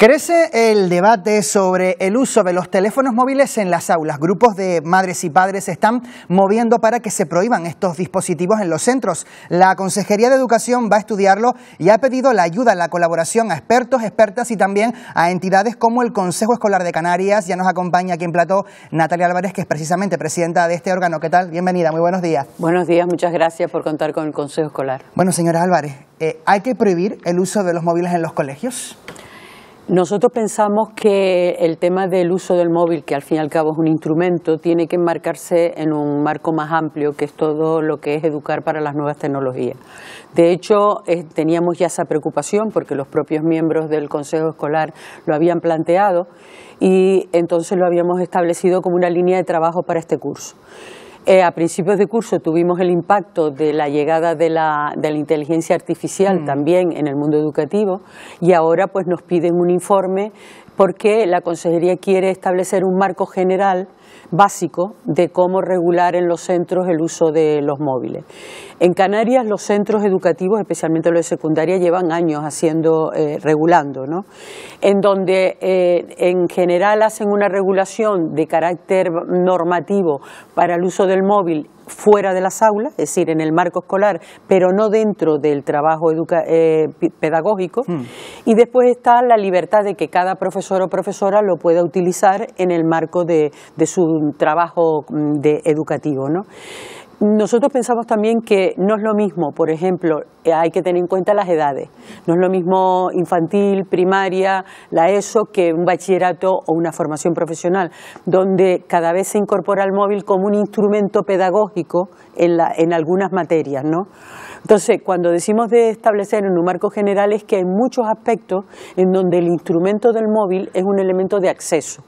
Crece el debate sobre el uso de los teléfonos móviles en las aulas. Grupos de madres y padres están moviendo para que se prohíban estos dispositivos en los centros. La Consejería de Educación va a estudiarlo y ha pedido la ayuda, la colaboración a expertos, expertas y también a entidades como el Consejo Escolar de Canarias. Ya nos acompaña aquí en Plató Natalia Álvarez, que es precisamente presidenta de este órgano. ¿Qué tal? Bienvenida, muy buenos días. Buenos días, muchas gracias por contar con el Consejo Escolar. Bueno, señora Álvarez, eh, ¿hay que prohibir el uso de los móviles en los colegios? Nosotros pensamos que el tema del uso del móvil, que al fin y al cabo es un instrumento, tiene que enmarcarse en un marco más amplio, que es todo lo que es educar para las nuevas tecnologías. De hecho, teníamos ya esa preocupación porque los propios miembros del Consejo Escolar lo habían planteado y entonces lo habíamos establecido como una línea de trabajo para este curso. Eh, a principios de curso tuvimos el impacto de la llegada de la, de la inteligencia artificial mm. también en el mundo educativo y ahora pues nos piden un informe porque la consejería quiere establecer un marco general básico de cómo regular en los centros el uso de los móviles. En Canarias los centros educativos, especialmente los de secundaria, llevan años haciendo, eh, regulando, ¿no? en donde eh, en general hacen una regulación de carácter normativo para el uso del móvil fuera de las aulas, es decir, en el marco escolar, pero no dentro del trabajo eh, pedagógico. Hmm. Y después está la libertad de que cada profesor o profesora lo pueda utilizar en el marco de, su trabajo mm, educativo. ¿no? Nosotros pensamos también que no es lo mismo, por ejemplo, eh, hay que tener en cuenta las edades. No es lo mismo infantil, primaria, la ESO, que un bachillerato o una formación profesional, donde cada vez se incorpora el móvil como un instrumento pedagógico en, algunas materias. ¿no? Entonces, cuando decimos de establecer en un marco general es que hay muchos aspectos en donde el instrumento del móvil es un elemento de acceso.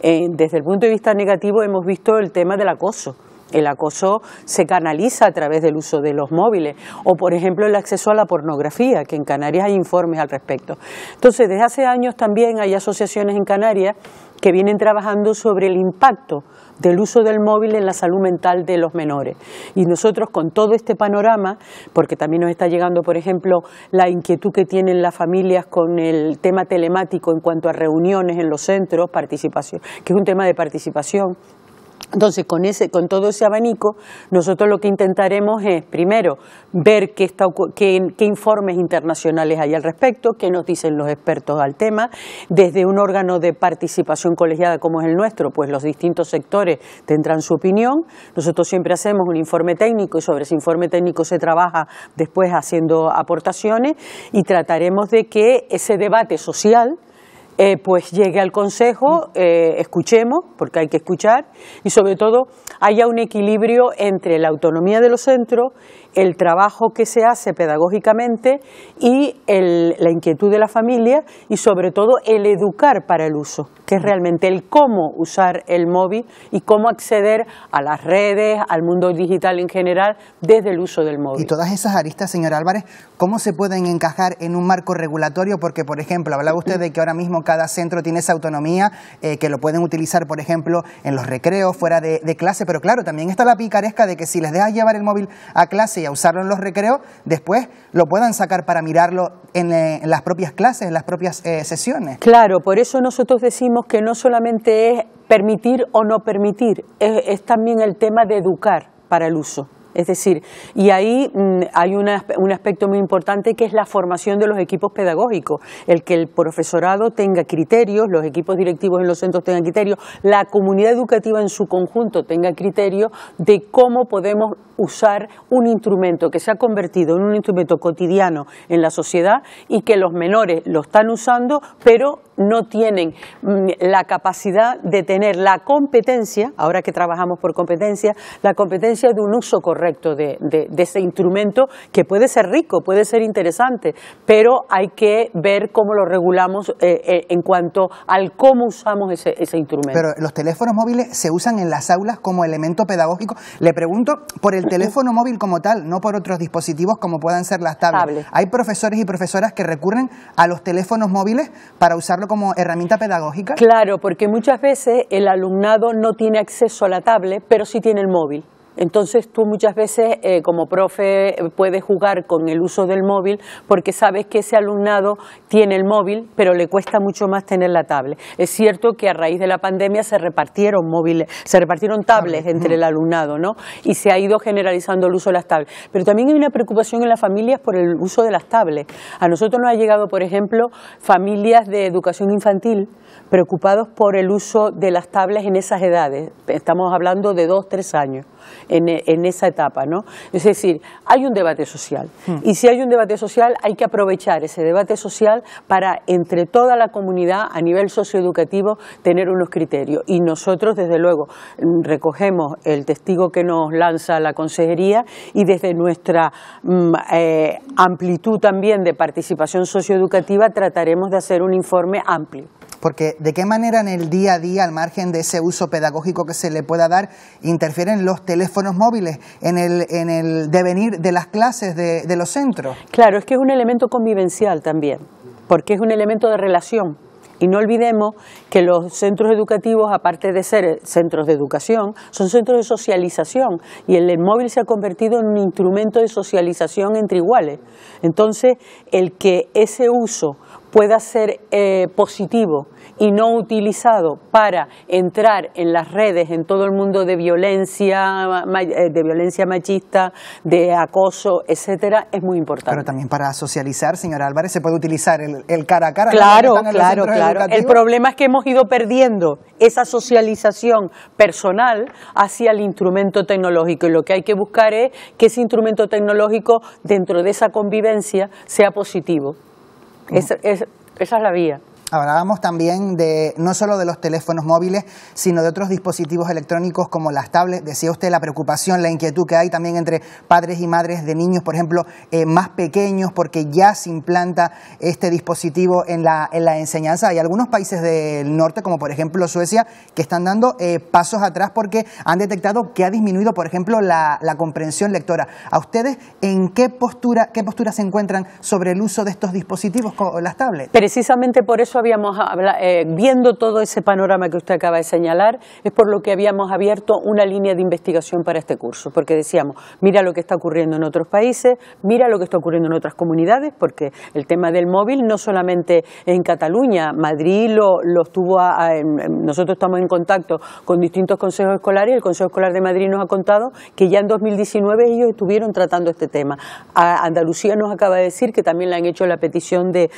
Eh, desde el punto de vista negativo hemos visto el tema del acoso el acoso se canaliza a través del uso de los móviles o, por ejemplo, el acceso a la pornografía, que en Canarias hay informes al respecto. Entonces, desde hace años también hay asociaciones en Canarias que vienen trabajando sobre el impacto del uso del móvil en la salud mental de los menores. Y nosotros con todo este panorama, porque también nos está llegando, por ejemplo, la inquietud que tienen las familias con el tema telemático en cuanto a reuniones en los centros, participación, que es un tema de participación, entonces, con, ese, con todo ese abanico, nosotros lo que intentaremos es, primero, ver qué, qué, informes internacionales hay al respecto, qué nos dicen los expertos al tema, desde un órgano de participación colegiada como es el nuestro, pues los distintos sectores tendrán su opinión. Nosotros siempre hacemos un informe técnico y sobre ese informe técnico se trabaja después haciendo aportaciones y trataremos de que ese debate social, eh, pues llegue al Consejo, eh, escuchemos, porque hay que escuchar, y sobre todo haya un equilibrio entre la autonomía de los centros el trabajo que se hace pedagógicamente y la inquietud de la familia y sobre todo el educar para el uso, que es realmente el cómo usar el móvil y cómo acceder a las redes, al mundo digital en general, desde el uso del móvil. Y todas esas aristas, señor Álvarez, ¿cómo se pueden encajar en un marco regulatorio? Porque, por ejemplo, hablaba usted de que ahora mismo cada centro tiene esa autonomía, eh, que lo pueden utilizar, por ejemplo, en los recreos, fuera de, clase, pero claro, también está la picaresca de que si les dejas llevar el móvil a clase usarlo en los recreos, después lo puedan sacar para mirarlo en, eh, las propias clases, en las propias eh, sesiones. Claro, por eso nosotros decimos que no solamente es permitir o no permitir, es también el tema de educar para el uso. Es decir, y ahí mm, hay un aspecto muy importante que es la formación de los equipos pedagógicos, el que el profesorado tenga criterios, los equipos directivos en los centros tengan criterios, la comunidad educativa en su conjunto tenga criterios de cómo podemos usar un instrumento que se ha convertido en un instrumento cotidiano en la sociedad y que los menores lo están usando, pero no tienen mm, la capacidad de tener la competencia, ahora que trabajamos por competencia, la competencia de un uso correcto de, ese instrumento que puede ser rico, puede ser interesante, pero hay que ver cómo lo regulamos eh, eh, en cuanto al cómo usamos ese, instrumento. Pero los teléfonos móviles se usan en las aulas como elemento pedagógico. Le pregunto por el teléfono móvil como tal, no por otros dispositivos como puedan ser las tablets. Hay profesores y profesoras que recurren a los teléfonos móviles para usarlos como herramienta pedagógica? Claro, porque muchas veces el alumnado no tiene acceso a la tablet, pero sí tiene el móvil. Entonces tú muchas veces eh, como profe puedes jugar con el uso del móvil porque sabes que ese alumnado tiene el móvil, pero le cuesta mucho más tener la tablet. Es cierto que a raíz de la pandemia se repartieron móviles, se repartieron tablets entre el alumnado, ¿no? Y se ha ido generalizando el uso de las tablets. Pero también hay una preocupación en las familias por el uso de las tablets. A nosotros nos ha llegado, por ejemplo, familias de educación infantil preocupados por el uso de las tablets en esas edades. Estamos hablando de dos, tres años. E, en, esa etapa. ¿no? Es decir, hay un debate social hmm. y si hay un debate social hay que aprovechar ese debate social para entre toda la comunidad a nivel socioeducativo tener unos criterios y nosotros desde luego recogemos el testigo que nos lanza la consejería y desde nuestra mm, eh, amplitud también de participación socioeducativa trataremos de hacer un informe amplio. Porque de qué manera en el día a día, al margen de ese uso pedagógico que se le pueda dar, interfieren los teléfonos móviles en el, en el devenir de las clases de, de los centros. Claro, es que es un elemento convivencial también, porque es un elemento de relación. Y no olvidemos que los centros educativos, aparte de ser centros de educación, son centros de socialización y el móvil se ha convertido en un instrumento de socialización entre iguales. Entonces, el que ese uso pueda ser eh, positivo y no utilizado para entrar en las redes, en todo el mundo de violencia, eh, de violencia machista, de acoso, etcétera, es muy importante. Pero también para socializar, señora Álvarez, se puede utilizar el, cara a cara. Claro, claro, claro. El problema es que hemos ido perdiendo esa socialización personal hacia el instrumento tecnológico y lo que hay que buscar es que ese instrumento tecnológico dentro de esa convivencia sea positivo esa es la vía. Hablábamos también de no solo de los teléfonos móviles, sino de otros dispositivos electrónicos como las tablets. Decía usted la preocupación, la inquietud que hay también entre padres y madres de niños, por ejemplo, eh, más pequeños, porque ya se implanta este dispositivo en la, en la enseñanza. Hay algunos países del norte, como por ejemplo Suecia, que están dando eh, pasos atrás porque han detectado que ha disminuido, por ejemplo, la, comprensión lectora. ¿A ustedes en qué postura, qué postura se encuentran sobre el uso de estos dispositivos, como las tablets? Precisamente por eso habíamos eh, viendo todo ese panorama que usted acaba de señalar, es por lo que habíamos abierto una línea de investigación para este curso, porque decíamos, mira lo que está ocurriendo en otros países, mira lo que está ocurriendo en otras comunidades, porque el tema del móvil no solamente en Cataluña, Madrid lo, estuvo, nosotros estamos en contacto con distintos consejos escolares, el Consejo Escolar de Madrid nos ha contado que ya en 2019 ellos estuvieron tratando este tema. Andalucía nos acaba de decir que también le han hecho la petición de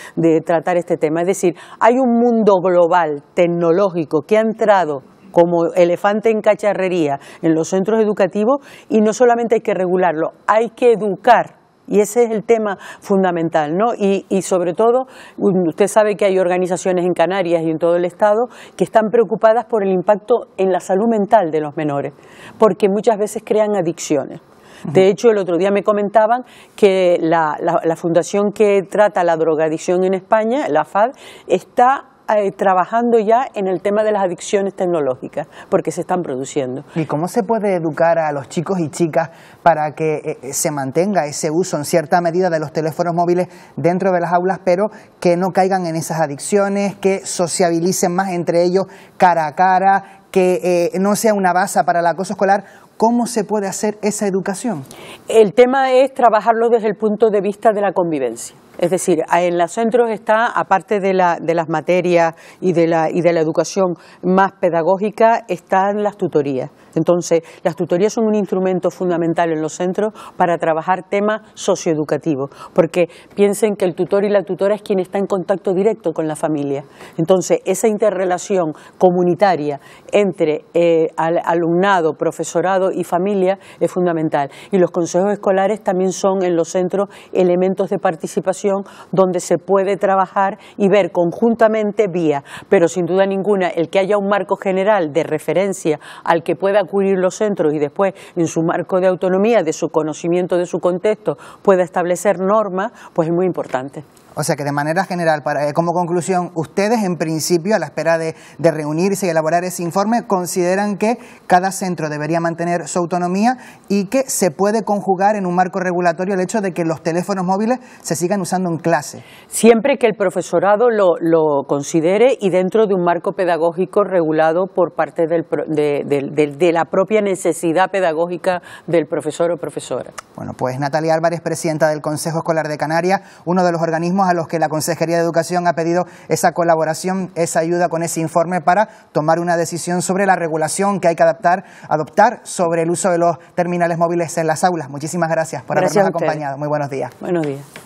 tratar este tema. Es decir, hay un mundo global, tecnológico, que ha entrado como elefante en cacharrería en los centros educativos y no solamente hay que regularlo, hay que educar. Y ese es el tema fundamental, ¿no? Y, y sobre todo, usted sabe que hay organizaciones en Canarias y en todo el Estado que están preocupadas por el impacto en la salud mental de los menores, porque muchas veces crean adicciones. De hecho, el otro día me comentaban que la, la, fundación que trata la drogadicción en España, la FAD, está eh, trabajando ya en el tema de las adicciones tecnológicas, porque se están produciendo. ¿Y cómo se puede educar a los chicos y chicas para que eh, eh, se mantenga ese uso en cierta medida de los teléfonos móviles dentro de las aulas, pero que no caigan en esas adicciones, que sociabilicen más entre ellos cara a cara, que eh, no sea una base para el acoso escolar, ¿cómo se puede hacer esa educación? El tema es trabajarlo desde el punto de vista de la convivencia. Es decir, en los centros está, aparte de, las materias y de la educación más pedagógica, están las tutorías entonces, las tutorías son un instrumento fundamental en los centros para trabajar temas socioeducativos, porque piensen que el tutor y la tutora es quien está en contacto directo con la familia. Entonces, esa interrelación comunitaria entre eh, alumnado, profesorado y familia es fundamental. Y los consejos escolares también son en los centros elementos de participación donde se puede trabajar y ver conjuntamente vía. pero sin duda ninguna el que haya un marco general de referencia al que pueda cubrir los centros y después en su marco de autonomía, de su conocimiento, de su contexto, pueda establecer normas, pues es muy importante. O sea que de manera general, para, eh, como conclusión, ustedes en principio, a la espera de, reunirse y elaborar ese informe, consideran que cada centro debería mantener su autonomía y que se puede conjugar en un marco regulatorio el hecho de que los teléfonos móviles se sigan usando en clase. Siempre que el profesorado lo, considere y dentro de un marco pedagógico regulado por parte del, de, de la propia necesidad pedagógica del profesor o profesora. Bueno, pues Natalia Álvarez, presidenta del Consejo Escolar de Canarias, uno de los organismos a los que la Consejería de Educación ha pedido esa colaboración, esa ayuda con ese informe para tomar una decisión sobre la regulación que hay que adaptar, adoptar sobre el uso de los terminales móviles en las aulas. Muchísimas gracias por habernos acompañado. Muy buenos días. Buenos días.